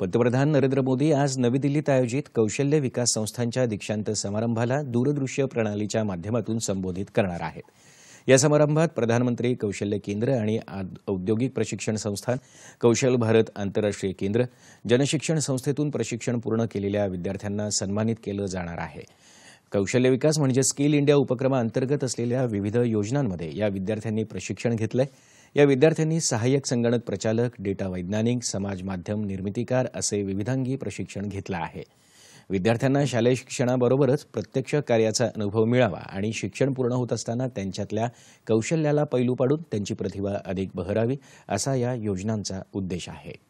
पंतप्रधान नरेंद्र मोदी आज नवी दिल्लीत आयोजित कौशल्य विकास संस्थांच्या दीक्षांत समारंभाला दूरदृश्य प्रणालीच्या माध्यमातून संबोधित करणार आहेत या समारंभात प्रधानमंत्री कौशल्य केंद्र आणि औद्योगिक प्रशिक्षण संस्थान कौशल भारत आंतरराष्ट्रीय केंद्र जनशिक्षण संस्थेतून प्रशिक्षण पूर्ण केलेल्या विद्यार्थ्यांना सन्मानित केलं जाणार आहे कौशल्य विकास म्हणजे स्किल इंडिया उपक्रमाअंतर्गत असलेल्या विविध योजनांमध्ये या विद्यार्थ्यांनी प्रशिक्षण घेतलं आहे या विद्यार्थ्यांनी सहाय्यक संगणक प्रचालक डेटा वैज्ञानिक समाज माध्यम निर्मितीकार असे विविधांगी प्रशिक्षण घेतलं आहे विद्यार्थ्यांना शालेय शिक्षणाबरोबरच प्रत्यक्ष कार्याचा अनुभव मिळावा आणि शिक्षण पूर्ण होत असताना त्यांच्यातल्या कौशल्याला पैलू पाडून त्यांची प्रतिभा अधिक बहरावी असा या योजनांचा उद्देश आहे